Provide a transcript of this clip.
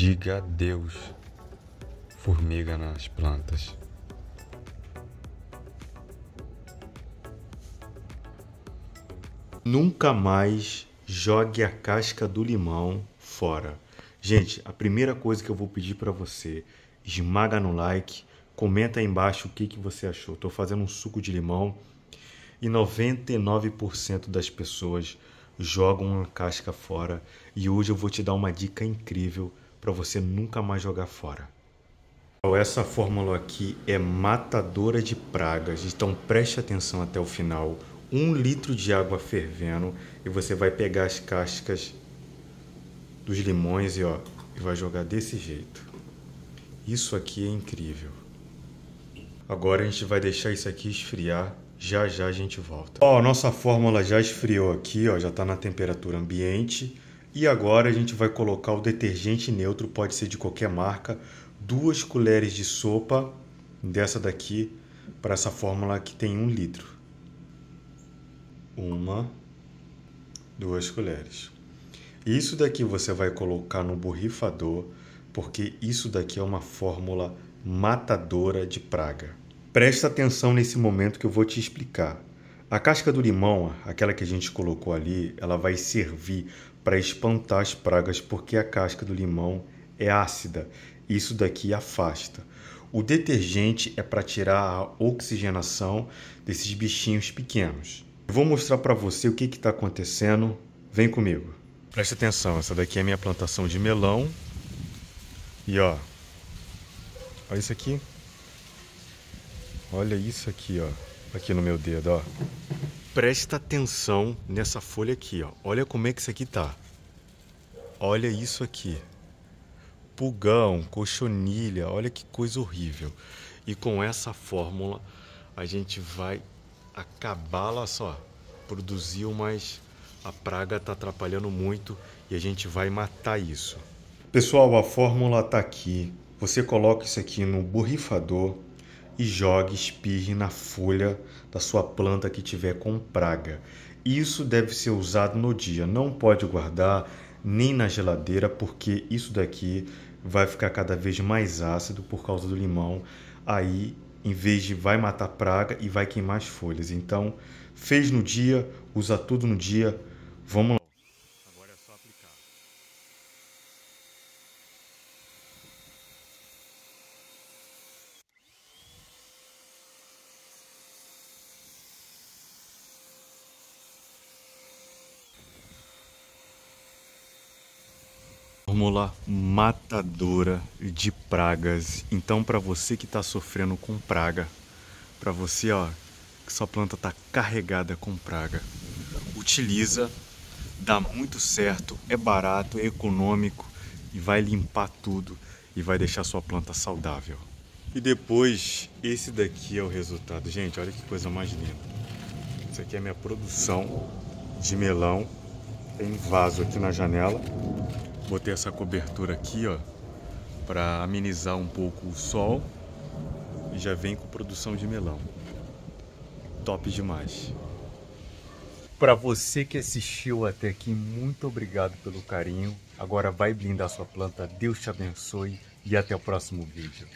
Diga adeus, formiga nas plantas. Nunca mais jogue a casca do limão fora. Gente, a primeira coisa que eu vou pedir para você, esmaga no like, comenta aí embaixo o que, que você achou. Estou fazendo um suco de limão e 99% das pessoas jogam a casca fora. E hoje eu vou te dar uma dica incrível para você nunca mais jogar fora. Então, essa fórmula aqui é matadora de pragas, então preste atenção até o final. Um litro de água fervendo e você vai pegar as cascas dos limões e, ó, e vai jogar desse jeito. Isso aqui é incrível. Agora a gente vai deixar isso aqui esfriar. Já já a gente volta. Ó, nossa fórmula já esfriou aqui, ó, já está na temperatura ambiente. E agora a gente vai colocar o detergente neutro, pode ser de qualquer marca, duas colheres de sopa dessa daqui para essa fórmula que tem um litro. Uma, duas colheres. Isso daqui você vai colocar no borrifador, porque isso daqui é uma fórmula matadora de praga. Presta atenção nesse momento que eu vou te explicar. A casca do limão, aquela que a gente colocou ali, ela vai servir para espantar as pragas, porque a casca do limão é ácida. Isso daqui afasta. O detergente é para tirar a oxigenação desses bichinhos pequenos. vou mostrar para você o que está acontecendo. Vem comigo. Presta atenção, essa daqui é a minha plantação de melão. E ó, olha isso aqui. Olha isso aqui, ó. Aqui no meu dedo, ó presta atenção nessa folha aqui, ó. Olha como é que isso aqui tá. Olha isso aqui. Pulgão, cochonilha, olha que coisa horrível. E com essa fórmula a gente vai acabar, lá só, produziu, mas a praga está atrapalhando muito e a gente vai matar isso. Pessoal, a fórmula está aqui. Você coloca isso aqui no borrifador, e jogue espirre na folha da sua planta que tiver com praga. Isso deve ser usado no dia, não pode guardar nem na geladeira, porque isso daqui vai ficar cada vez mais ácido por causa do limão. Aí, em vez de vai matar praga e vai queimar as folhas. Então, fez no dia, usa tudo no dia. Vamos lá. fórmula matadora de pragas. Então, para você que está sofrendo com praga, para você ó, que sua planta está carregada com praga, utiliza, dá muito certo, é barato, é econômico e vai limpar tudo e vai deixar sua planta saudável. E depois, esse daqui é o resultado. Gente, olha que coisa mais linda. Isso aqui é minha produção de melão. Tem vaso aqui na janela. Botei essa cobertura aqui, ó, para amenizar um pouco o sol e já vem com produção de melão. Top demais. Para você que assistiu até aqui, muito obrigado pelo carinho. Agora vai blindar sua planta, Deus te abençoe e até o próximo vídeo.